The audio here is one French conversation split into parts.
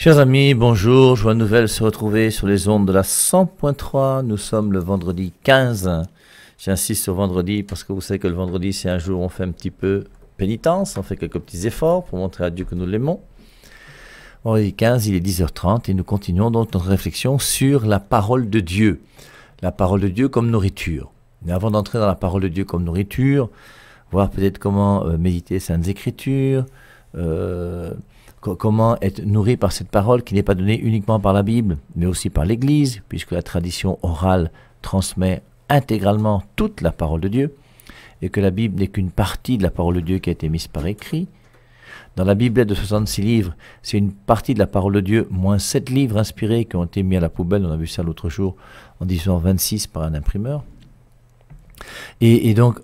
Chers amis, bonjour, joie nouvelle se retrouver sur les ondes de la 100.3. Nous sommes le vendredi 15. J'insiste sur vendredi parce que vous savez que le vendredi, c'est un jour où on fait un petit peu pénitence, on fait quelques petits efforts pour montrer à Dieu que nous l'aimons. Vendredi 15, il est 10h30 et nous continuons donc notre réflexion sur la parole de Dieu. La parole de Dieu comme nourriture. Mais avant d'entrer dans la parole de Dieu comme nourriture, voir peut-être comment euh, méditer saintes écritures, euh, comment être nourri par cette parole qui n'est pas donnée uniquement par la Bible, mais aussi par l'Église, puisque la tradition orale transmet intégralement toute la parole de Dieu, et que la Bible n'est qu'une partie de la parole de Dieu qui a été mise par écrit. Dans la Bible de 66 livres, c'est une partie de la parole de Dieu, moins 7 livres inspirés qui ont été mis à la poubelle, on a vu ça l'autre jour, en 1826 par un imprimeur. Et, donc,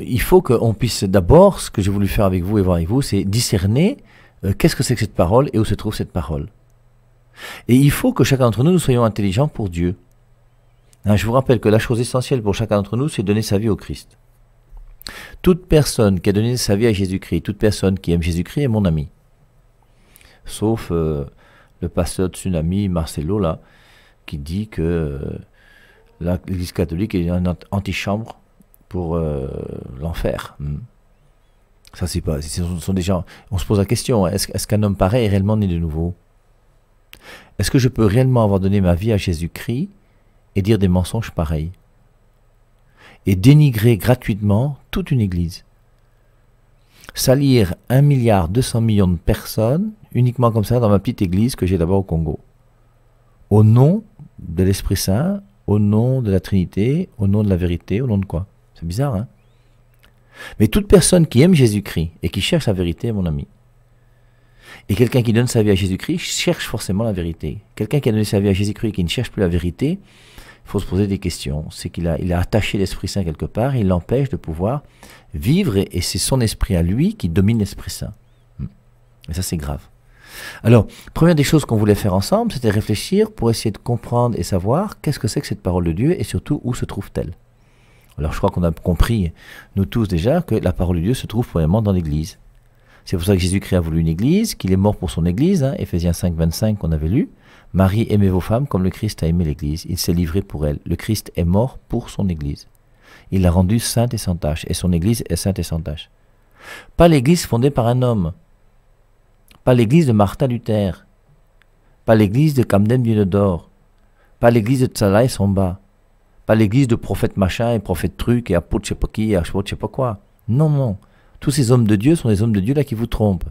il faut qu'on puisse d'abord, ce que j'ai voulu faire avec vous et voir avec vous, c'est discerner euh, qu'est-ce que c'est que cette parole et où se trouve cette parole. Et il faut que chacun d'entre nous, nous soyons intelligents pour Dieu. Hein, je vous rappelle que la chose essentielle pour chacun d'entre nous, c'est donner sa vie au Christ. Toute personne qui a donné sa vie à Jésus-Christ, toute personne qui aime Jésus-Christ est mon ami. Sauf euh, le pasteur de Tsunami Marcelo, là, qui dit que euh, l'Église catholique est une antichambre pour l'enfer. Hmm. Ça, c'est pas. Ce sont, On se pose la question hein, est-ce qu'un homme pareil est réellement né de nouveau Est-ce que je peux réellement avoir donné ma vie à Jésus-Christ et dire des mensonges pareils Et dénigrer gratuitement toute une église Salir 1 milliard 200 millions de personnes uniquement comme ça dans ma petite église que j'ai d'abord au Congo Au nom de l'Esprit Saint, au nom de la Trinité, au nom de la vérité, au nom de quoi C'est bizarre, hein mais toute personne qui aime Jésus-Christ et qui cherche la vérité, mon ami, et quelqu'un qui donne sa vie à Jésus-Christ cherche forcément la vérité. Quelqu'un qui a donné sa vie à Jésus-Christ et qui ne cherche plus la vérité, il faut se poser des questions. C'est qu'il a, attaché l'Esprit Saint quelque part il l'empêche de pouvoir vivre et c'est son esprit à lui qui domine l'Esprit Saint. Hmm. Et ça, c'est grave. Alors, première des choses qu'on voulait faire ensemble, c'était réfléchir pour essayer de comprendre et savoir qu'est-ce que c'est que cette parole de Dieu et surtout où se trouve-t-elle. Alors je crois qu'on a compris, nous tous déjà, que la parole de Dieu se trouve premièrement dans l'Église. C'est pour ça que Jésus-Christ a voulu une Église, qu'il est mort pour son Église, Ephésiens 5, 25 qu'on avait lu. Marie, aimez vos femmes comme le Christ a aimé l'Église. Il s'est livré pour elle. Le Christ est mort pour son Église. Il l'a rendue sainte et sans tâche, et son Église est sainte et sans tâche. Pas l'Église fondée par un homme, pas l'Église de Martin Luther, pas l'Église de Camden Dieu pas l'Église de Tzala et Samba, pas l'église de prophète machin et prophète truc et apôtre je sais pas qui et je sais pas quoi. Non, non. Tous ces hommes de Dieu sont des hommes de Dieu là qui vous trompent.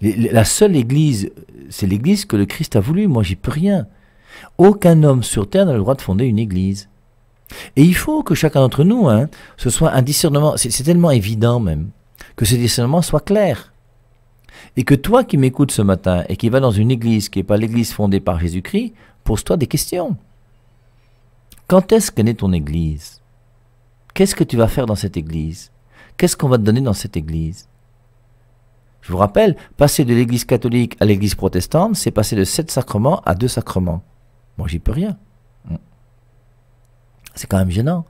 La seule église, c'est l'église que le Christ a voulu. Moi, j'y peux rien. Aucun homme sur terre n'a le droit de fonder une église. Et il faut que chacun d'entre nous, hein, ce soit un discernement, c'est tellement évident même, que ce discernement soit clair. Et que toi qui m'écoutes ce matin et qui vas dans une église qui n'est pas l'église fondée par Jésus-Christ, pose-toi des questions. Quand est-ce qu'est née ton église Qu'est-ce que tu vas faire dans cette église Qu'est-ce qu'on va te donner dans cette église Je vous rappelle, passer de l'église catholique à l'église protestante, c'est passer de sept sacrements à deux sacrements. Moi, j'y peux rien. Mm. C'est quand même gênant.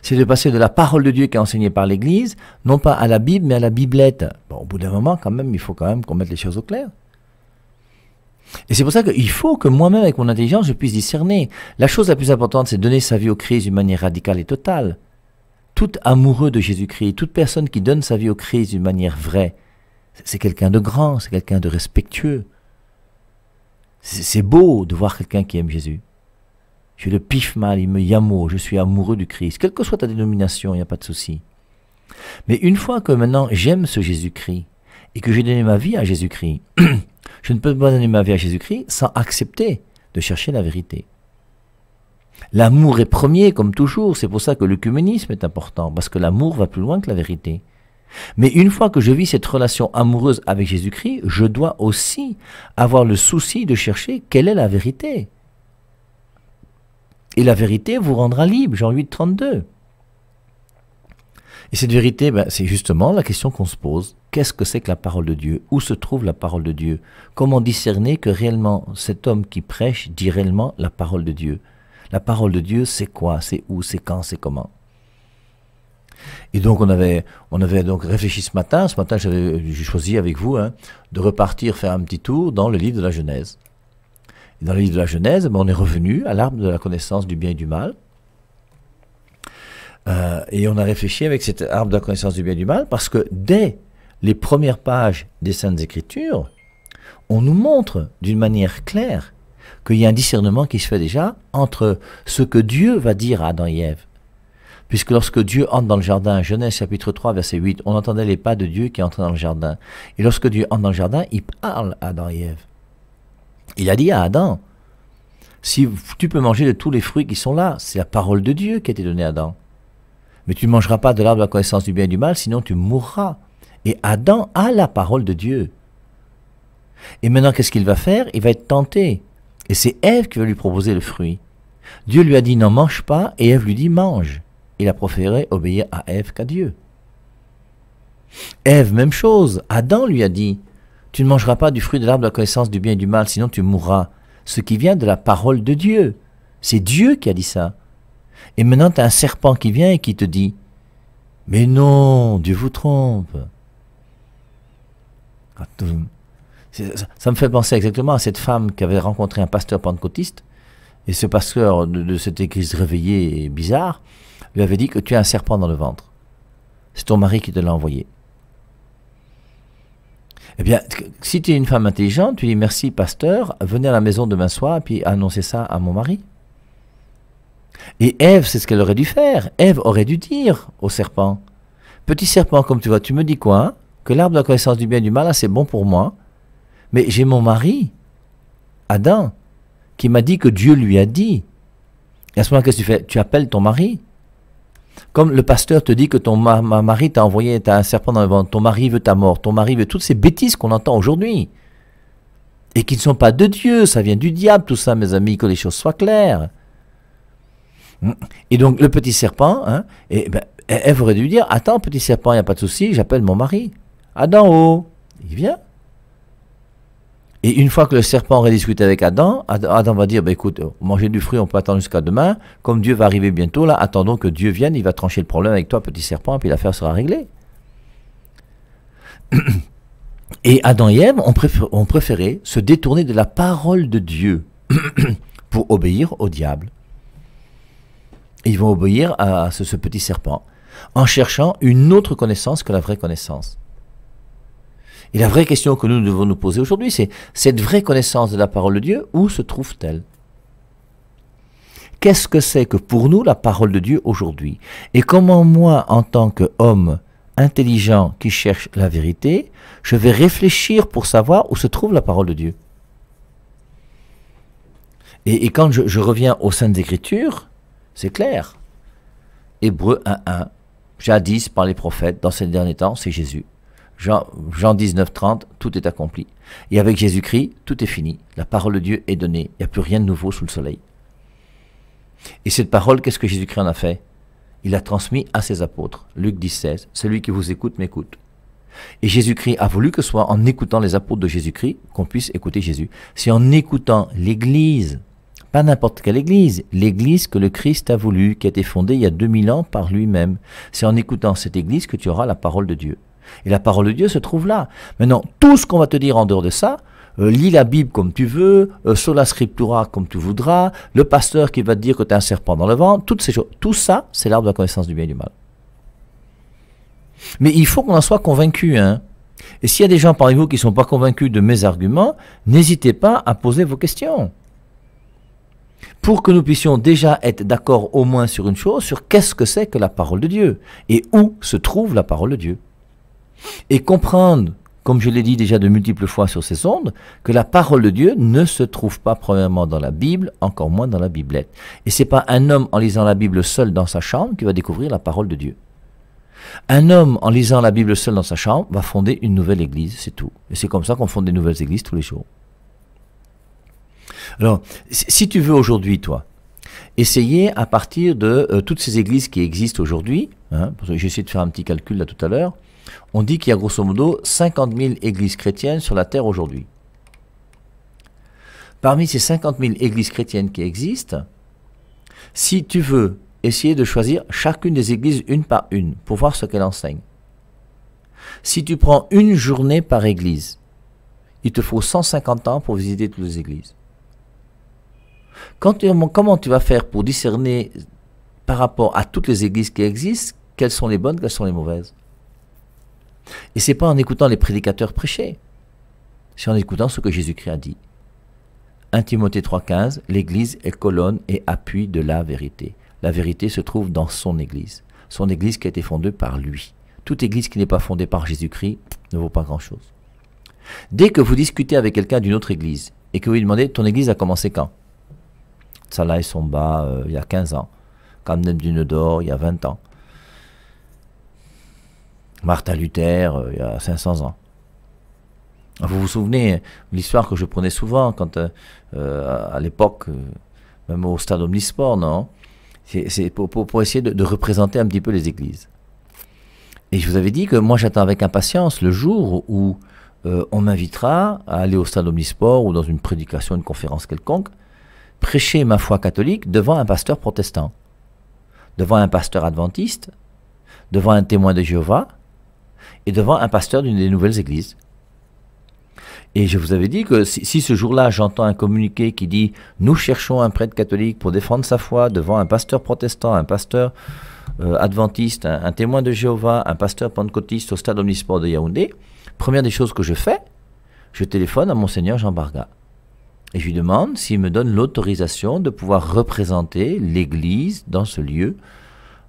C'est de passer de la parole de Dieu qui est enseignée par l'Église, non pas à la Bible, mais à la Biblette. Bon, au bout d'un moment, quand même, il faut quand même qu'on mette les choses au clair. Et c'est pour ça qu'il faut que moi-même, avec mon intelligence, je puisse discerner. La chose la plus importante, c'est donner sa vie au Christ d'une manière radicale et totale. Tout amoureux de Jésus-Christ, toute personne qui donne sa vie au Christ d'une manière vraie, c'est quelqu'un de grand, c'est quelqu'un de respectueux. C'est beau de voir quelqu'un qui aime Jésus. Je le pif mal, il me yamo, je suis amoureux du Christ. Quelle que soit ta dénomination, il n'y a pas de souci. Mais une fois que maintenant j'aime ce Jésus-Christ et que j'ai donné ma vie à Jésus-Christ, Je ne peux pas donner ma vie à Jésus-Christ sans accepter de chercher la vérité. L'amour est premier, comme toujours. C'est pour ça que l'œcuménisme est important, parce que l'amour va plus loin que la vérité. Mais une fois que je vis cette relation amoureuse avec Jésus-Christ, je dois aussi avoir le souci de chercher quelle est la vérité. Et la vérité vous rendra libre, Jean 8, 32. Et cette vérité, ben, c'est justement la question qu'on se pose. Qu'est-ce que c'est que la parole de Dieu Où se trouve la parole de Dieu Comment discerner que réellement cet homme qui prêche dit réellement la parole de Dieu La parole de Dieu, c'est quoi C'est où C'est quand C'est comment et donc on avait, on avait donc réfléchi ce matin. Ce matin, j'avais choisi avec vous hein, de repartir faire un petit tour dans le livre de la Genèse. dans le livre de la Genèse, ben, on est revenu à l'arbre de la connaissance du bien et du mal. Euh, et on a réfléchi avec cet arbre de la connaissance du bien et du mal, parce que dès les premières pages des Saintes Écritures, on nous montre d'une manière claire qu'il y a un discernement qui se fait déjà entre ce que Dieu va dire à Adam et Ève. Puisque lorsque Dieu entre dans le jardin, Genèse chapitre 3, verset 8, on entendait les pas de Dieu qui entrait dans le jardin. Et lorsque Dieu entre dans le jardin, il parle à Adam et Ève. Il a dit à Adam, si tu peux manger de tous les fruits qui sont là, c'est la parole de Dieu qui a été donnée à Adam. Mais tu ne mangeras pas de l'arbre de la connaissance du bien et du mal, sinon tu mourras. Et Adam a la parole de Dieu. Et maintenant, qu'est-ce qu'il va faire Il va être tenté. Et c'est Ève qui va lui proposer le fruit. Dieu lui a dit n'en mange pas, et Ève lui dit mange. Il a préféré obéir à Ève qu'à Dieu. Ève, même chose. Adam lui a dit Tu ne mangeras pas du fruit de l'arbre de la connaissance du bien et du mal, sinon tu mourras. Ce qui vient de la parole de Dieu. C'est Dieu qui a dit ça. Et maintenant, tu as un serpent qui vient et qui te dit, mais non, Dieu vous trompe. Ça me fait penser exactement à cette femme qui avait rencontré un pasteur pentecôtiste, et ce pasteur de, cette église réveillée et bizarre lui avait dit que tu as un serpent dans le ventre. C'est ton mari qui te l'a envoyé. Eh bien, si tu es une femme intelligente, tu dis merci pasteur, venez à la maison demain soir, puis annoncez ça à mon mari. Et Ève, c'est ce qu'elle aurait dû faire. Ève aurait dû dire au serpent, petit serpent, comme tu vois, tu me dis quoi hein, Que l'arbre de la connaissance du bien et du mal, hein, c'est bon pour moi. Mais j'ai mon mari, Adam, qui m'a dit que Dieu lui a dit. Et à ce moment-là, qu'est-ce que tu fais Tu appelles ton mari. Comme le pasteur te dit que ton mari t'a envoyé, t'as un serpent dans le ventre, ton mari veut ta mort, ton mari veut toutes ces bêtises qu'on entend aujourd'hui. Et qui ne sont pas de Dieu, ça vient du diable, tout ça, mes amis, que les choses soient claires. Et donc le petit serpent, hein, ben, aurait dû dire, attends petit serpent, il n'y a pas de souci, j'appelle mon mari. Adam, oh, il vient. Et une fois que le serpent aurait discuté avec Adam, Adam va dire, ben, écoute, manger du fruit, on peut attendre jusqu'à demain. Comme Dieu va arriver bientôt, là, attendons que Dieu vienne, il va trancher le problème avec toi, petit serpent, et puis l'affaire sera réglée. Et Adam et Ève ont préféré se détourner de la parole de Dieu pour obéir au diable ils vont obéir à ce, petit serpent en cherchant une autre connaissance que la vraie connaissance. Et la vraie question que nous devons nous poser aujourd'hui, c'est cette vraie connaissance de la parole de Dieu, où se trouve-t-elle Qu'est-ce que c'est que pour nous la parole de Dieu aujourd'hui Et comment moi, en tant qu'homme intelligent qui cherche la vérité, je vais réfléchir pour savoir où se trouve la parole de Dieu et, quand je, je reviens aux Saintes Écritures, c'est clair. Hébreu 1.1. Jadis par les prophètes, dans ces derniers temps, c'est Jésus. Jean, Jean 19, tout est accompli. Et avec Jésus-Christ, tout est fini. La parole de Dieu est donnée. Il n'y a plus rien de nouveau sous le soleil. Et cette parole, qu'est-ce que Jésus-Christ en a fait Il l'a transmis à ses apôtres. Luc 16, celui qui vous écoute m'écoute. Et Jésus-Christ a voulu que ce soit en écoutant les apôtres de Jésus-Christ qu'on puisse écouter Jésus. C'est en écoutant l'Église pas n'importe quelle église, l'église que le Christ a voulu, qui a été fondée il y a 2000 ans par lui-même. C'est en écoutant cette église que tu auras la parole de Dieu. Et la parole de Dieu se trouve là. Maintenant, tout ce qu'on va te dire en dehors de ça, euh, lis la Bible comme tu veux, euh, sola scriptura comme tu voudras, le pasteur qui va te dire que tu as un serpent dans le vent, toutes ces choses. Tout ça, c'est l'arbre de la connaissance du bien et du mal. Mais il faut qu'on en soit convaincu. Hein. Et s'il y a des gens parmi vous qui ne sont pas convaincus de mes arguments, n'hésitez pas à poser vos questions pour que nous puissions déjà être d'accord au moins sur une chose, sur qu'est-ce que c'est que la parole de Dieu et où se trouve la parole de Dieu. Et comprendre, comme je l'ai dit déjà de multiples fois sur ces ondes, que la parole de Dieu ne se trouve pas premièrement dans la Bible, encore moins dans la Biblette. Et c'est pas un homme en lisant la Bible seul dans sa chambre qui va découvrir la parole de Dieu. Un homme en lisant la Bible seul dans sa chambre va fonder une nouvelle église, c'est tout. Et c'est comme ça qu'on fonde des nouvelles églises tous les jours. Alors, si tu veux aujourd'hui, toi, essayer à partir de euh, toutes ces églises qui existent aujourd'hui, hein, j'ai essayé de faire un petit calcul là tout à l'heure, on dit qu'il y a grosso modo 50 000 églises chrétiennes sur la Terre aujourd'hui. Parmi ces 50 000 églises chrétiennes qui existent, si tu veux essayer de choisir chacune des églises une par une pour voir ce qu'elle enseigne, si tu prends une journée par église, il te faut 150 ans pour visiter toutes les églises comment tu vas faire pour discerner par rapport à toutes les églises qui existent, quelles sont les bonnes, quelles sont les mauvaises Et c'est pas en écoutant les prédicateurs prêcher, c'est en écoutant ce que Jésus-Christ a dit. 1 Timothée 3,15 L'Église est colonne et appui de la vérité. La vérité se trouve dans son Église, son Église qui a été fondée par lui. Toute Église qui n'est pas fondée par Jésus-Christ ne vaut pas grand-chose. Dès que vous discutez avec quelqu'un d'une autre Église et que vous lui demandez Ton Église a commencé quand Salah Somba euh, il y a 15 ans, Kamden d'or il y a 20 ans, Martin Luther euh, il y a 500 ans. Vous vous souvenez hein, l'histoire que je prenais souvent quand euh, à l'époque, même au stade Omnisport, non C'est pour, essayer de, représenter un petit peu les églises. Et je vous avais dit que moi j'attends avec impatience le jour où on m'invitera à aller au stade Omnisport ou dans une prédication, une conférence quelconque, prêcher ma foi catholique devant un pasteur protestant, devant un pasteur adventiste, devant un témoin de Jéhovah et devant un pasteur d'une des nouvelles églises. Et je vous avais dit que si, ce jour-là j'entends un communiqué qui dit nous cherchons un prêtre catholique pour défendre sa foi devant un pasteur protestant, un pasteur euh, adventiste, un, témoin de Jéhovah, un pasteur pentecôtiste au stade omnisport de Yaoundé, première des choses que je fais, je téléphone à monseigneur Jean Barga. Et je lui demande s'il me donne l'autorisation de pouvoir représenter l'Église dans ce lieu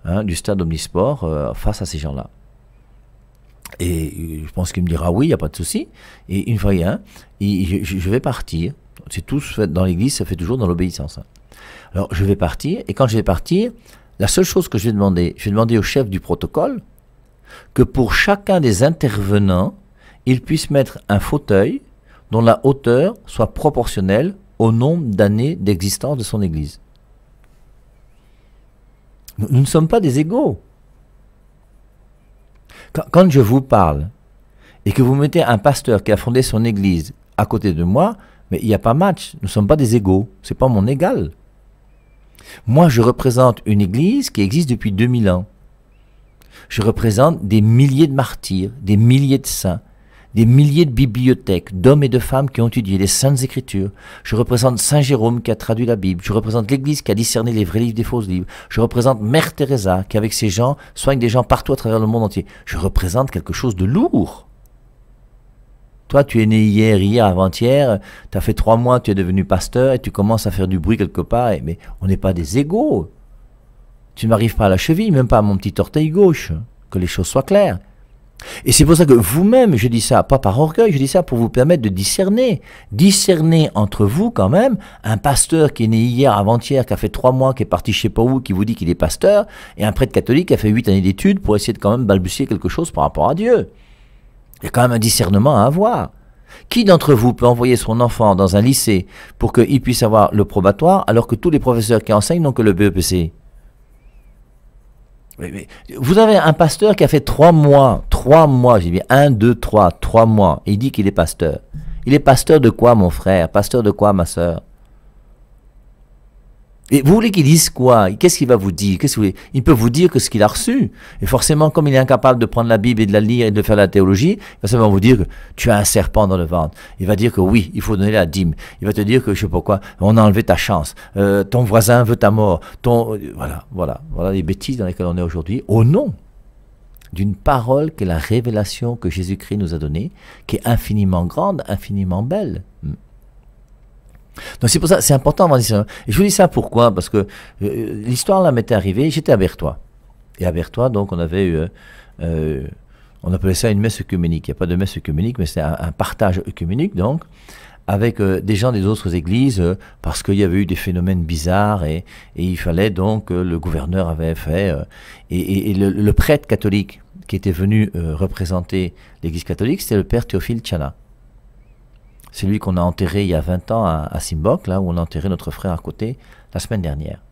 hein, du stade omnisport euh, face à ces gens-là. Et je pense qu'il me dira oui, il n'y a pas de souci. Et une fois, hein, je, je, vais partir. C'est tout fait dans l'Église, ça fait toujours dans l'obéissance. Hein. Alors je vais partir, et quand je vais partir, la seule chose que je vais demander, je vais demander au chef du protocole que pour chacun des intervenants, il puisse mettre un fauteuil dont la hauteur soit proportionnelle au nombre d'années d'existence de son Église. Nous, ne sommes pas des égaux. Quand, je vous parle et que vous mettez un pasteur qui a fondé son Église à côté de moi, mais il n'y a pas match. Nous ne sommes pas des égaux. C'est pas mon égal. Moi, je représente une Église qui existe depuis 2000 ans. Je représente des milliers de martyrs, des milliers de saints, des milliers de bibliothèques d'hommes et de femmes qui ont étudié les saintes écritures. Je représente Saint Jérôme qui a traduit la Bible. Je représente l'Église qui a discerné les vrais livres des fausses livres. Je représente Mère Teresa qui, avec ses gens, soigne des gens partout à travers le monde entier. Je représente quelque chose de lourd. Toi, tu es né hier, hier, avant-hier, tu as fait trois mois, tu es devenu pasteur et tu commences à faire du bruit quelque part. mais on n'est pas des égaux. Tu n'arrives pas à la cheville, même pas à mon petit orteil gauche. Que les choses soient claires. Et c'est pour ça que vous-même, je dis ça, pas par orgueil, je dis ça pour vous permettre de discerner. Discerner entre vous quand même un pasteur qui est né hier, avant-hier, qui a fait trois mois, qui est parti chez pas où, qui vous dit qu'il est pasteur, et un prêtre catholique qui a fait huit années d'études pour essayer de quand même balbutier quelque chose par rapport à Dieu. Il y a quand même un discernement à avoir. Qui d'entre vous peut envoyer son enfant dans un lycée pour qu'il puisse avoir le probatoire alors que tous les professeurs qui enseignent n'ont que le BEPC vous avez un pasteur qui a fait trois mois, trois mois, j'ai dit un, deux, trois, trois mois. il dit qu'il est pasteur. Il est pasteur de quoi, mon frère Pasteur de quoi, ma soeur et vous voulez qu'il dise quoi Qu'est-ce qu'il va vous dire Qu'est-ce Il peut vous dire que ce qu'il a reçu. Et forcément, comme il est incapable de prendre la Bible et de la lire et de faire la théologie, il va vous dire que tu as un serpent dans le ventre. Il va dire que oui, il faut donner la dîme. Il va te dire que je sais pas quoi, on a enlevé ta chance. Euh, ton voisin veut ta mort. Ton euh, voilà, voilà, voilà les bêtises dans lesquelles on est aujourd'hui. Oh non d'une parole qui est la révélation que Jésus-Christ nous a donnée, qui est infiniment grande, infiniment belle. Donc c'est pour ça, c'est important. Et je vous dis ça pourquoi Parce que euh, l'histoire là m'était arrivée, j'étais à Bertois. Et à Bertois, donc, on avait... eu, euh, euh, on appelait ça une messe œcuménique. Il n'y a pas de messe œcuménique, mais c'est un, partage œcuménique, donc, avec des gens des autres églises, parce qu'il y avait eu des phénomènes bizarres, et, il fallait donc, le gouverneur avait fait, et, le, prêtre catholique qui était venu euh, représenter l'Église catholique, c'était le père Théophile Tchana. C'est lui qu'on a enterré il y a 20 ans à, Simbok, là où on a enterré notre frère à côté la semaine dernière.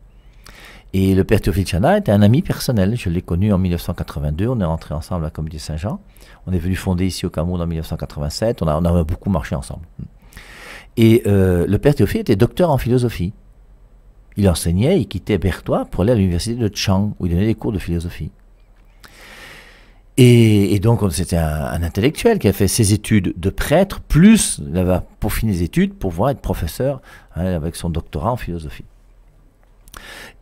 Et le père Théophile Chana était un ami personnel. Je l'ai connu en 1982. On est rentré ensemble à la communauté Saint-Jean. On est venu fonder ici au Cameroun en 1987. On a, beaucoup marché ensemble. Et euh, le père Théophile était docteur en philosophie. Il enseignait, il quittait Bertois pour aller à l'université de Chang, où il donnait des cours de philosophie. Et, donc, c'était un, intellectuel qui a fait ses études de prêtre, plus il avait peaufiné ses études pour pouvoir être professeur hein, avec son doctorat en philosophie.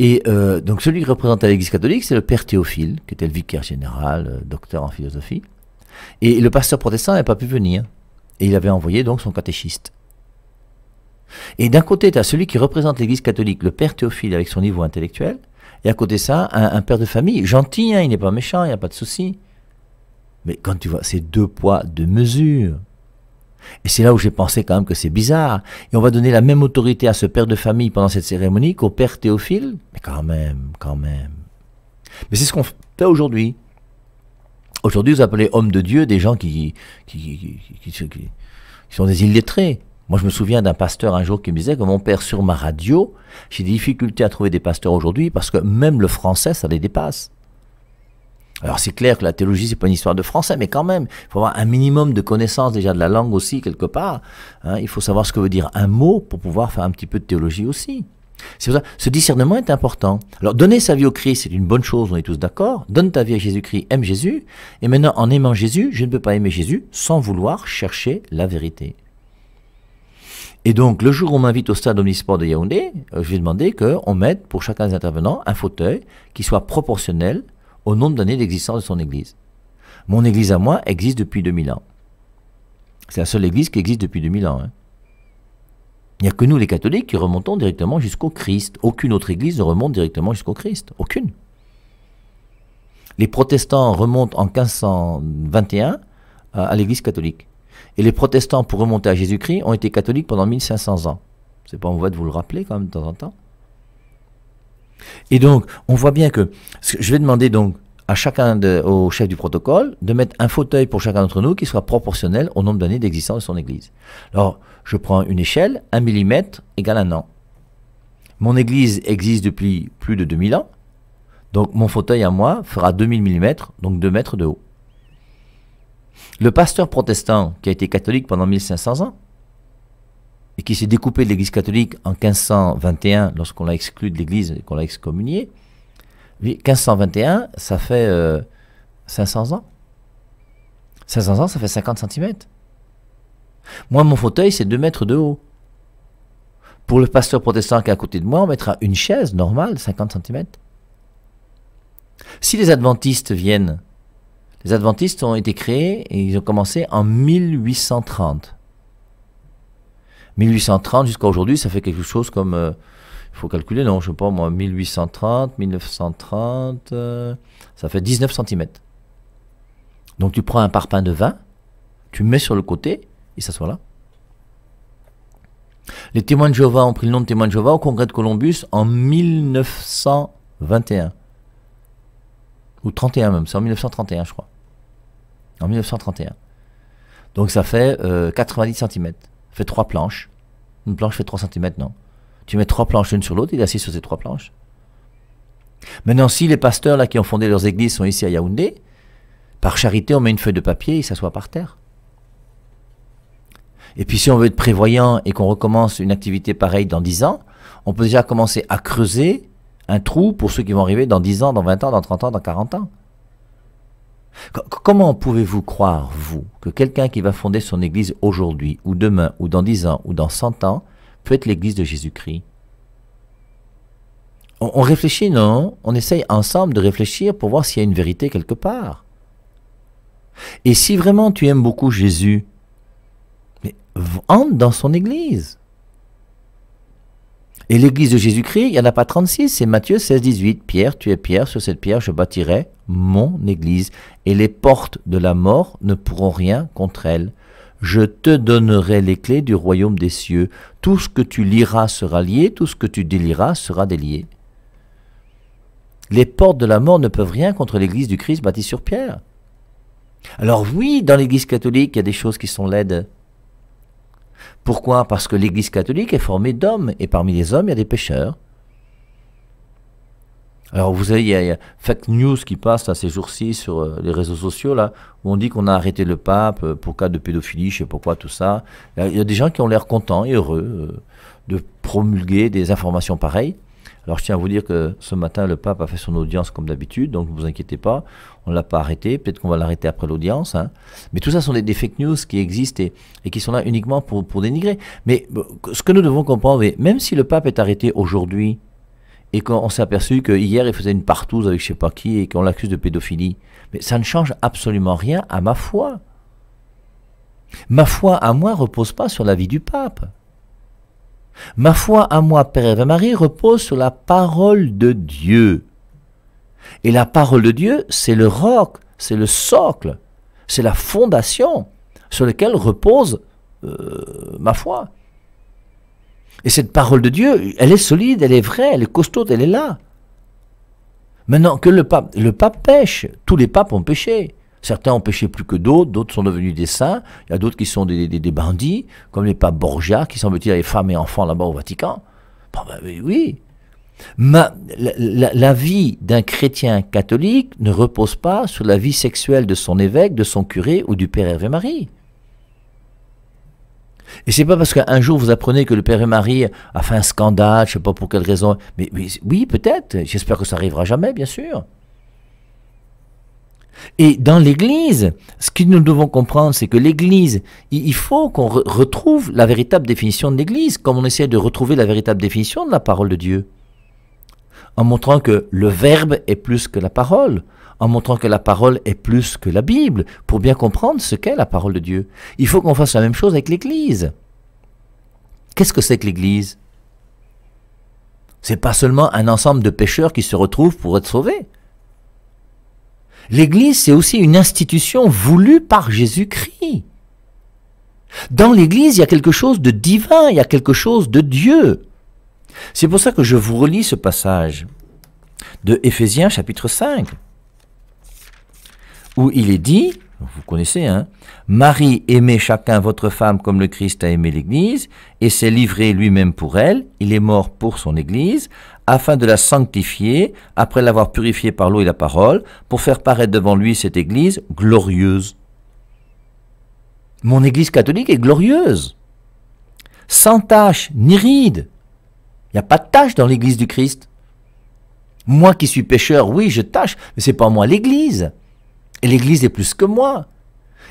Et euh, donc, celui qui représentait l'Église catholique, c'est le père Théophile, qui était le vicaire général, euh, docteur en philosophie. Et le pasteur protestant n'avait pas pu venir. Et il avait envoyé donc son catéchiste. Et d'un côté, tu as celui qui représente l'Église catholique, le père Théophile, avec son niveau intellectuel. Et à côté ça, un, père de famille, gentil, hein, il n'est pas méchant, il n'y a pas de souci mais quand tu vois, c'est deux poids, deux mesures. Et c'est là où j'ai pensé quand même que c'est bizarre. Et on va donner la même autorité à ce père de famille pendant cette cérémonie qu'au père Théophile. Mais quand même, quand même. Mais c'est ce qu'on fait aujourd'hui. Aujourd'hui, vous appelez hommes de Dieu des gens qui, qui, qui, qui sont des illettrés. Moi, je me souviens d'un pasteur un jour qui me disait que mon père, sur ma radio, j'ai des difficultés à trouver des pasteurs aujourd'hui parce que même le français, ça les dépasse. Alors c'est clair que la théologie c'est pas une histoire de français, mais quand même, il faut avoir un minimum de connaissances déjà de la langue aussi quelque part. Hein. il faut savoir ce que veut dire un mot pour pouvoir faire un petit peu de théologie aussi. C'est ça, ce discernement est important. Alors donner sa vie au Christ c'est une bonne chose, on est tous d'accord. Donne ta vie à Jésus-Christ, aime Jésus. Et maintenant en aimant Jésus, je ne peux pas aimer Jésus sans vouloir chercher la vérité. Et donc, le jour où on m'invite au stade omnisport de Yaoundé, euh, je vais demander qu'on mette pour chacun des intervenants un fauteuil qui soit proportionnel au nombre d'années d'existence de son Église. Mon Église à moi existe depuis 2000 ans. C'est la seule Église qui existe depuis 2000 ans. Hein. Il n'y a que nous les catholiques qui remontons directement jusqu'au Christ. Aucune autre Église ne remonte directement jusqu'au Christ. Aucune. Les protestants remontent en 1521 euh, à, l'Église catholique. Et les protestants, pour remonter à Jésus-Christ, ont été catholiques pendant 1500 ans. C'est pas en voie de vous le rappeler quand même de temps en temps. Et donc, on voit bien que je vais demander donc à chacun au chef du protocole de mettre un fauteuil pour chacun d'entre nous qui soit proportionnel au nombre d'années d'existence de son église. Alors, je prends une échelle, 1 mm égale un an. Mon église existe depuis plus de 2000 ans, donc mon fauteuil à moi fera 2000 mm, donc 2 mètres de haut. Le pasteur protestant qui a été catholique pendant 1500 ans, et qui s'est découpé de l'Église catholique en 1521 lorsqu'on l'a exclu de l'Église et qu'on l'a excommunié. 1521, ça fait 500 euh, ans. 500 ans, ça fait 50 cm. Moi, mon fauteuil, c'est 2 mètres de haut. Pour le pasteur protestant qui est à côté de moi, on mettra une chaise normale, de 50 cm. Si les adventistes viennent, les adventistes ont été créés et ils ont commencé en 1830. 1830 jusqu'à aujourd'hui, ça fait quelque chose comme. Euh, il faut calculer, non, je ne sais pas moi, 1830, 1930, euh, ça fait 19 cm. Donc tu prends un parpaing de vin, tu mets sur le côté, et ça soit là. Les témoins de Jéhovah ont pris le nom de témoins de Jéhovah au congrès de Columbus en 1921. Ou 31 même, c'est en 1931 je crois. En 1931. Donc ça fait 90 euh, cm. Ça fait trois planches. Une planche fait 3 cm, non. Tu mets trois planches l'une sur l'autre, il est sur ces trois planches. Maintenant, si les pasteurs là qui ont fondé leurs églises sont ici à Yaoundé, par charité, on met une feuille de papier, et il s'assoit par terre. Et puis si on veut être prévoyant et qu'on recommence une activité pareille dans 10 ans, on peut déjà commencer à creuser un trou pour ceux qui vont arriver dans 10 ans, dans 20 ans, dans 30 ans, dans 40 ans comment pouvez-vous croire, vous, que quelqu'un qui va fonder son Église aujourd'hui, ou demain, ou dans dix ans, ou dans cent ans, peut être l'Église de Jésus-Christ on, réfléchit, non On essaye ensemble de réfléchir pour voir s'il y a une vérité quelque part. Et si vraiment tu aimes beaucoup Jésus, entre dans son Église. Et l'église de Jésus-Christ, il n'y en a pas 36, c'est Matthieu 16, 18. Pierre, tu es Pierre, sur cette pierre je bâtirai mon église, et les portes de la mort ne pourront rien contre elle. Je te donnerai les clés du royaume des cieux. Tout ce que tu liras sera lié, tout ce que tu déliras sera délié. Les portes de la mort ne peuvent rien contre l'église du Christ bâtie sur Pierre. Alors oui, dans l'église catholique, il y a des choses qui sont laides. Pourquoi Parce que l'Église catholique est formée d'hommes, et parmi les hommes, il y a des pécheurs. Alors vous savez, il y a, fake news qui passe à ces jours-ci sur euh, les réseaux sociaux, là, où on dit qu'on a arrêté le pape euh, pour cas de pédophilie, je sais pourquoi, tout ça. Il y a, des gens qui ont l'air contents et heureux euh, de promulguer des informations pareilles. Alors je tiens à vous dire que ce matin, le pape a fait son audience comme d'habitude, donc ne vous inquiétez pas, on ne l'a pas arrêté, peut-être qu'on va l'arrêter après l'audience. Hein. Mais tout ça sont des, fake news qui existent et, qui sont là uniquement pour, pour dénigrer. Mais ce que nous devons comprendre, même si le pape est arrêté aujourd'hui, et qu'on s'est aperçu qu'hier il faisait une partouze avec je sais pas qui et qu'on l'accuse de pédophilie, mais ça ne change absolument rien à ma foi. Ma foi à moi repose pas sur la vie du pape. Ma foi à moi, Père et Marie, repose sur la parole de Dieu. Et la parole de Dieu, c'est le roc, c'est le socle, c'est la fondation sur laquelle repose euh, ma foi. Et cette parole de Dieu, elle est solide, elle est vraie, elle est costaude, elle est là. Maintenant que le pape, le pape pêche, tous les papes ont péché. Certains ont péché plus que d'autres, d'autres sont devenus des saints, il y a d'autres qui sont des, bandits, comme les papes Borgia, qui semble-t-il femmes et enfants là-bas au Vatican. Bon, ben, ben, oui. mais la, vie d'un chrétien catholique ne repose pas sur la vie sexuelle de son évêque, de son curé ou du Père Hervé Marie. Et c'est pas parce qu'un jour vous apprenez que le Père et Marie a fait un scandale, je ne sais pas pour quelle raison, mais, oui, peut-être, j'espère que ça arrivera jamais, bien sûr. Et dans l'Église, ce que nous devons comprendre, c'est que l'Église, il faut qu'on retrouve la véritable définition de l'Église, comme on essaie de retrouver la véritable définition de la parole de Dieu. En montrant que le Verbe est plus que la parole, en montrant que la parole est plus que la Bible, pour bien comprendre ce qu'est la parole de Dieu. Il faut qu'on fasse la même chose avec l'Église. Qu'est-ce que c'est que l'Église n'est pas seulement un ensemble de pécheurs qui se retrouvent pour être sauvés. L'Église, c'est aussi une institution voulue par Jésus-Christ. Dans l'Église, il y a quelque chose de divin, il y a quelque chose de Dieu. C'est pour ça que je vous relis ce passage de Éphésiens chapitre 5, où il est dit, vous connaissez, hein Marie aimait chacun votre femme comme le Christ a aimé l'Église, et s'est livré lui-même pour elle, il est mort pour son Église, afin de la sanctifier, après l'avoir purifiée par l'eau et la parole, pour faire paraître devant lui cette Église glorieuse. Mon Église catholique est glorieuse, sans tache ni ride. Il n'y a pas de tache dans l'Église du Christ. Moi qui suis pécheur, oui, je tâche, mais c'est pas moi l'Église. Et l'Église est plus que moi.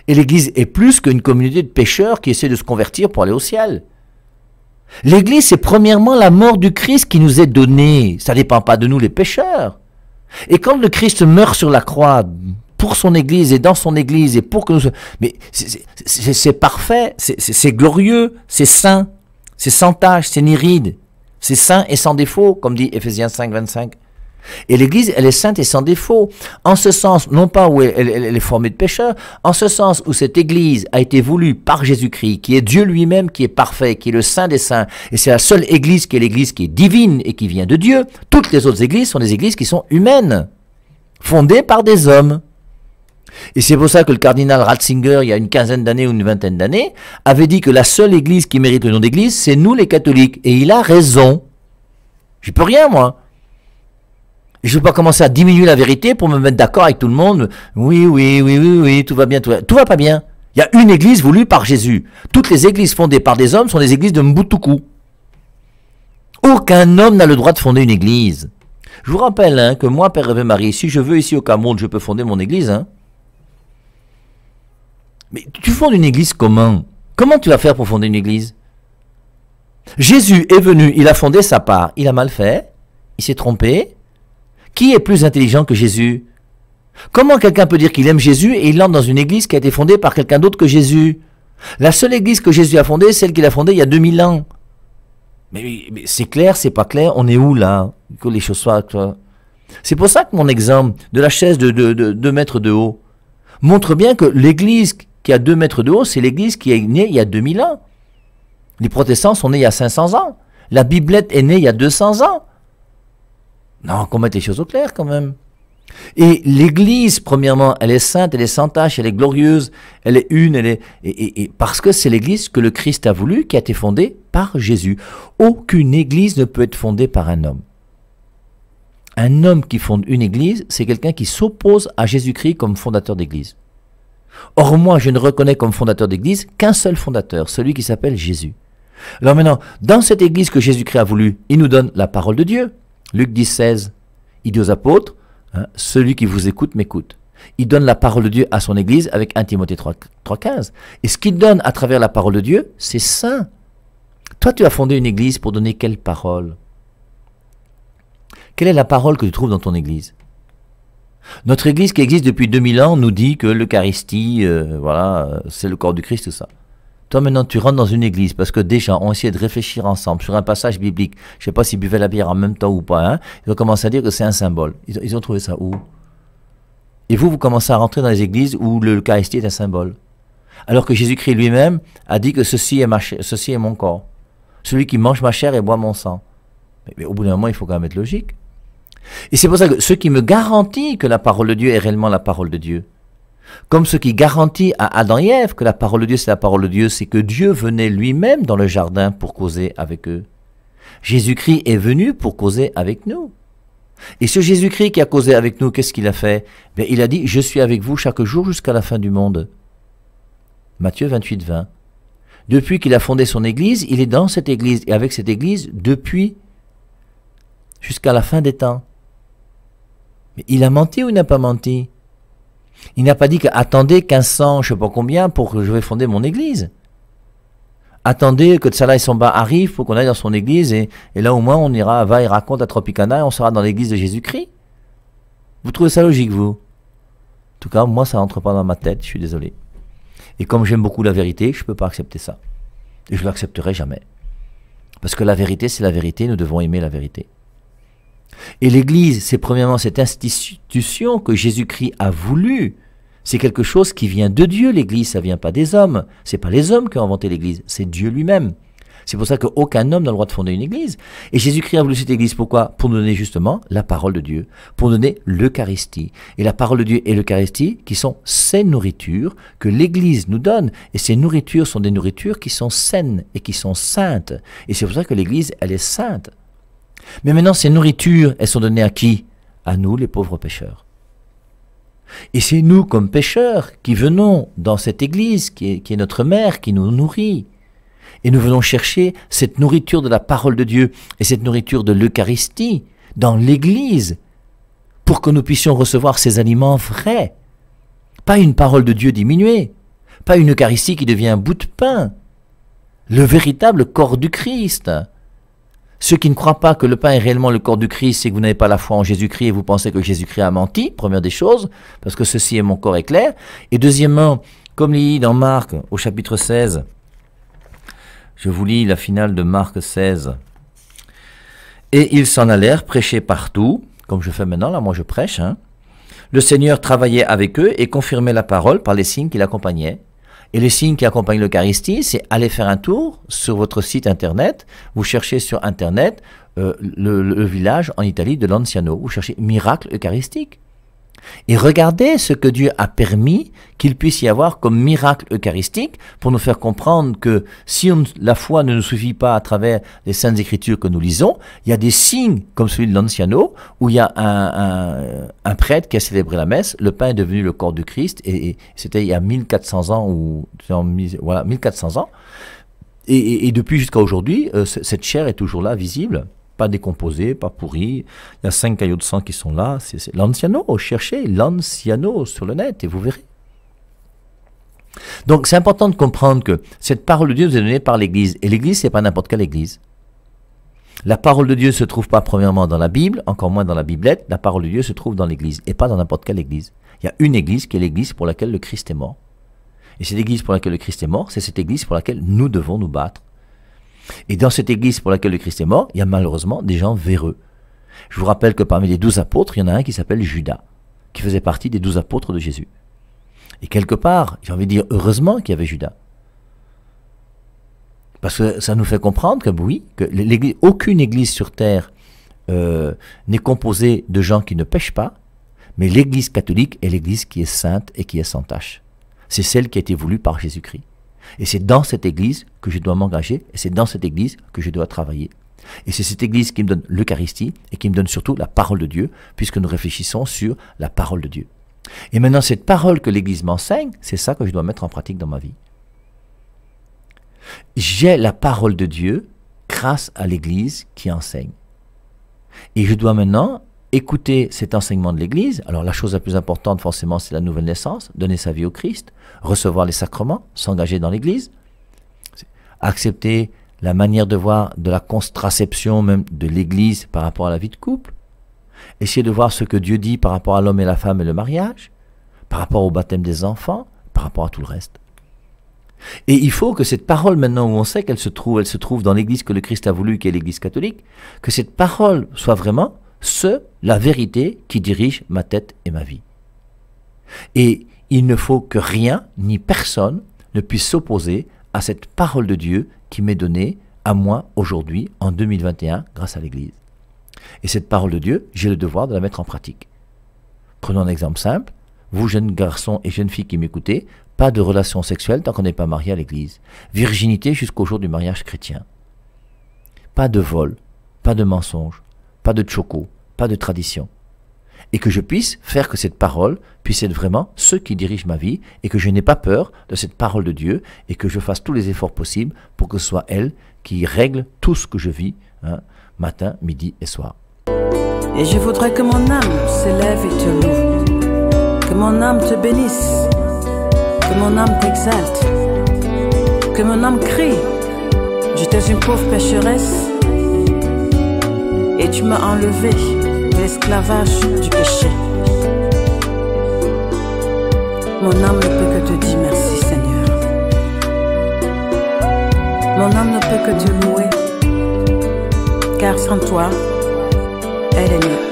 Et l'Église est plus qu'une communauté de pécheurs qui essaie de se convertir pour aller au ciel. L'Église, c'est premièrement la mort du Christ qui nous est donnée. Ça ne dépend pas de nous les pécheurs. Et quand le Christ meurt sur la croix pour son Église et dans son Église et pour que nous... Mais c'est parfait, c'est glorieux, c'est saint, c'est sans tâche, c'est niride, c'est saint et sans défaut, comme dit Ephésiens 5, 25. Et l'Église, elle est sainte et sans défaut. En ce sens, non pas où elle, est formée de pécheurs, en ce sens où cette Église a été voulue par Jésus-Christ, qui est Dieu lui-même, qui est parfait, qui est le Saint des Saints, et c'est la seule Église qui est l'Église qui est divine et qui vient de Dieu. Toutes les autres Églises sont des Églises qui sont humaines, fondées par des hommes. Et c'est pour ça que le cardinal Ratzinger, il y a une quinzaine d'années ou une vingtaine d'années, avait dit que la seule église qui mérite le nom d'église, c'est nous les catholiques. Et il a raison. ne peux rien, moi. Je ne vais pas commencer à diminuer la vérité pour me mettre d'accord avec tout le monde. Oui, oui, oui, oui, oui, tout va bien, tout va, pas bien. Il y a une église voulue par Jésus. Toutes les églises fondées par des hommes sont des églises de Mbutuku. Aucun homme n'a le droit de fonder une église. Je vous rappelle hein, que moi, Père Révé Marie, si je veux ici au Cameroun, je peux fonder mon église. Hein. Mais tu fondes une église comment Comment tu vas faire pour fonder une église Jésus est venu, il a fondé sa part. Il a mal fait, il s'est trompé, qui est plus intelligent que Jésus Comment quelqu'un peut dire qu'il aime Jésus et il entre dans une église qui a été fondée par quelqu'un d'autre que Jésus La seule église que Jésus a fondée, celle qu'il a fondée il y a 2000 ans. Mais, c'est clair, c'est pas clair, on est où là Que les choses soient. C'est pour ça que mon exemple de la chaise de 2 mètres de haut montre bien que l'église qui a 2 mètres de haut, c'est l'église qui est née il y a 2000 ans. Les protestants sont nés il y a 500 ans. La Biblette est née il y a 200 ans. Non, qu'on mette les choses au clair quand même. Et l'Église, premièrement, elle est sainte, elle est sans tache, elle est glorieuse, elle est une, elle est et, parce que c'est l'Église que le Christ a voulu, qui a été fondée par Jésus. Aucune Église ne peut être fondée par un homme. Un homme qui fonde une Église, c'est quelqu'un qui s'oppose à Jésus-Christ comme fondateur d'Église. Or moi, je ne reconnais comme fondateur d'Église qu'un seul fondateur, celui qui s'appelle Jésus. Alors maintenant, dans cette Église que Jésus-Christ a voulu, il nous donne la parole de Dieu, Luc 10, 16, il dit aux apôtres, hein, celui qui vous écoute m'écoute. Il donne la parole de Dieu à son Église avec 1 Timothée 3, Et ce qu'il donne à travers la parole de Dieu, c'est saint. Toi, tu as fondé une Église pour donner quelle parole Quelle est la parole que tu trouves dans ton Église Notre Église qui existe depuis 2000 ans nous dit que l'Eucharistie, euh, voilà, euh, c'est le corps du Christ, tout ça. Toi, maintenant, tu rentres dans une église parce que des gens ont essayé de réfléchir ensemble sur un passage biblique. Je sais pas s'ils buvaient la bière en même temps ou pas. Hein. Ils ont commencé à dire que c'est un symbole. Ils, ont trouvé ça où Et vous, vous commencez à rentrer dans les églises où l'Eucharistie est un symbole. Alors que Jésus-Christ lui-même a dit que ceci est, mon corps. Celui qui mange ma chair et boit mon sang. Mais, mais au bout d'un moment, il faut quand même être logique. Et c'est pour ça que ce qui me garantit que la parole de Dieu est réellement la parole de Dieu, comme ce qui garantit à Adam et Ève que la parole de Dieu, c'est la parole de Dieu, c'est que Dieu venait lui-même dans le jardin pour causer avec eux. Jésus-Christ est venu pour causer avec nous. Et ce Jésus-Christ qui a causé avec nous, qu'est-ce qu'il a fait ben, Il a dit, je suis avec vous chaque jour jusqu'à la fin du monde. Matthieu 28, 20. Depuis qu'il a fondé son Église, il est dans cette Église et avec cette Église depuis jusqu'à la fin des temps. Mais il a menti ou il n'a pas menti il n'a pas dit qu'attendez 1500, je sais pas combien, pour que je vais fonder mon église. Attendez que Tsala et Samba arrivent pour qu'on aille dans son église et, là au moins on ira, va et raconte à Tropicana et on sera dans l'église de Jésus-Christ. Vous trouvez ça logique, vous En tout cas, moi ça rentre pas dans ma tête, je suis désolé. Et comme j'aime beaucoup la vérité, je ne peux pas accepter ça. Et je ne l'accepterai jamais. Parce que la vérité, c'est la vérité, nous devons aimer la vérité. Et l'Église, c'est premièrement cette institution que Jésus-Christ a voulu. C'est quelque chose qui vient de Dieu, l'Église, ça vient pas des hommes. C'est pas les hommes qui ont inventé l'Église, c'est Dieu lui-même. C'est pour ça qu'aucun homme n'a le droit de fonder une Église. Et Jésus-Christ a voulu cette Église, pourquoi Pour nous donner justement la parole de Dieu, pour donner l'Eucharistie. Et la parole de Dieu et l'Eucharistie, qui sont ces nourritures que l'Église nous donne. Et ces nourritures sont des nourritures qui sont saines et qui sont saintes. Et c'est pour ça que l'Église, elle est sainte. Mais maintenant, ces nourritures, elles sont données à qui À nous, les pauvres pécheurs. Et c'est nous, comme pécheurs, qui venons dans cette Église, qui est, notre mère, qui nous nourrit. Et nous venons chercher cette nourriture de la parole de Dieu et cette nourriture de l'Eucharistie dans l'Église pour que nous puissions recevoir ces aliments frais. Pas une parole de Dieu diminuée, pas une Eucharistie qui devient un bout de pain. Le véritable corps du Christ. Ceux qui ne croient pas que le pain est réellement le corps du Christ, c'est que vous n'avez pas la foi en Jésus-Christ et vous pensez que Jésus-Christ a menti, première des choses, parce que ceci est mon corps éclair. Et deuxièmement, comme dit dans Marc au chapitre 16, je vous lis la finale de Marc 16. Et ils s'en allèrent prêcher partout, comme je fais maintenant, là moi je prêche. Hein. Le Seigneur travaillait avec eux et confirmait la parole par les signes qui l'accompagnaient. Et les signes qui accompagnent l'Eucharistie, c'est aller faire un tour sur votre site internet. Vous cherchez sur internet euh, le, le, village en Italie de Lanciano. Vous cherchez miracle eucharistique. Et regardez ce que Dieu a permis qu'il puisse y avoir comme miracle eucharistique pour nous faire comprendre que si la foi ne nous suffit pas à travers les saintes écritures que nous lisons, il y a des signes comme celui de l'Anciano où il y a un, prêtre qui a célébré la messe, le pain est devenu le corps du Christ et, c'était il y a 1400 ans ou voilà 1400 ans et, depuis jusqu'à aujourd'hui euh, cette chair est toujours là visible pas décomposé, pas pourri. Il y a cinq caillots de sang qui sont là. C'est l'Anciano. Cherchez l'Anciano sur le net et vous verrez. Donc c'est important de comprendre que cette parole de Dieu vous est donnée par l'Église. Et l'Église, n'est pas n'importe quelle Église. La parole de Dieu ne se trouve pas premièrement dans la Bible, encore moins dans la Biblette. La parole de Dieu se trouve dans l'Église et pas dans n'importe quelle Église. Il y a une Église qui est l'Église pour laquelle le Christ est mort. Et cette Église pour laquelle le Christ est mort, c'est cette Église pour laquelle nous devons nous battre et dans cette église pour laquelle le Christ est mort, il y a malheureusement des gens véreux. Je vous rappelle que parmi les douze apôtres, il y en a un qui s'appelle Judas, qui faisait partie des douze apôtres de Jésus. Et quelque part, j'ai envie de dire heureusement qu'il y avait Judas. Parce que ça nous fait comprendre que oui, que aucune église sur terre euh, n'est composée de gens qui ne pêchent pas, mais l'église catholique est l'église qui est sainte et qui est sans tache. C'est celle qui a été voulue par Jésus-Christ. Et c'est dans cette église que je dois m'engager, et c'est dans cette église que je dois travailler. Et c'est cette église qui me donne l'Eucharistie et qui me donne surtout la parole de Dieu, puisque nous réfléchissons sur la parole de Dieu. Et maintenant, cette parole que l'église m'enseigne, c'est ça que je dois mettre en pratique dans ma vie. J'ai la parole de Dieu grâce à l'église qui enseigne. Et je dois maintenant écouter cet enseignement de l'Église. Alors la chose la plus importante, forcément, c'est la nouvelle naissance, donner sa vie au Christ, recevoir les sacrements, s'engager dans l'Église, accepter la manière de voir de la contraception même de l'Église par rapport à la vie de couple, essayer de voir ce que Dieu dit par rapport à l'homme et la femme et le mariage, par rapport au baptême des enfants, par rapport à tout le reste. Et il faut que cette parole, maintenant où on sait qu'elle se trouve, elle se trouve dans l'Église que le Christ a voulu, qui est l'Église catholique, que cette parole soit vraiment ce, la vérité qui dirige ma tête et ma vie. Et il ne faut que rien ni personne ne puisse s'opposer à cette parole de Dieu qui m'est donnée à moi aujourd'hui, en 2021, grâce à l'Église. Et cette parole de Dieu, j'ai le devoir de la mettre en pratique. Prenons un exemple simple. Vous, jeunes garçons et jeunes filles qui m'écoutez, pas de relation sexuelle tant qu'on n'est pas marié à l'Église. Virginité jusqu'au jour du mariage chrétien. Pas de vol, pas de mensonge, pas de choco, pas de tradition. Et que je puisse faire que cette parole puisse être vraiment ce qui dirige ma vie et que je n'ai pas peur de cette parole de Dieu et que je fasse tous les efforts possibles pour que ce soit elle qui règle tout ce que je vis, hein, matin, midi et soir. Et je voudrais que mon âme s'élève et te loue, que mon âme te bénisse, que mon âme t'exalte, que mon âme crie, j'étais une pauvre pécheresse et tu m'as enlevé l'esclavage du péché. Mon âme ne peut que te dire merci Seigneur. Mon âme ne peut que te louer, car sans toi, elle est née.